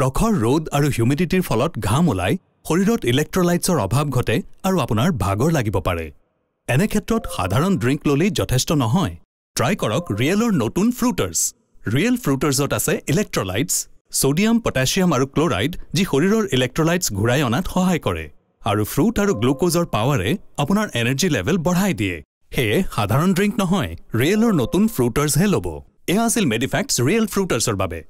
প্ৰখৰ ৰ'দ আৰু হিউমিডিটিৰ ফলত ঘাম ওলাই শৰীৰত ইলেক্ট্ৰলাইটছৰ অভাৱ ঘটে আৰু আপোনাৰ ভাগৰ লাগিব পাৰে এনে ক্ষেত্ৰত সাধাৰণ ড্ৰিংক ল'লেই যথেষ্ট নহয় ট্ৰাই কৰক ৰিয়েলৰ নতুন ফ্ৰুটাৰ্ছ ৰিয়েল ফ্ৰুটাৰ্ছত আছে ইলেক্ট্ৰলাইটছ ছ'ডিয়াম পটাছিয়াম আৰু ক্ল'ৰাইড যি শৰীৰৰ ইলেক্ট্ৰলাইটছ ঘূৰাই অনাত সহায় কৰে আৰু ফ্ৰুট আৰু গ্লুক'জৰ পাৱাৰে আপোনাৰ এনাৰ্জি লেভেল বঢ়াই দিয়ে সেয়ে সাধাৰণ ড্ৰিংক নহয় ৰিয়েলৰ নতুন ফ্ৰুটাৰ্ছহে ল'ব এয়া আছিল মেডিফেক্টছ ৰিয়েল ফ্ৰুটাৰ্ছৰ বাবে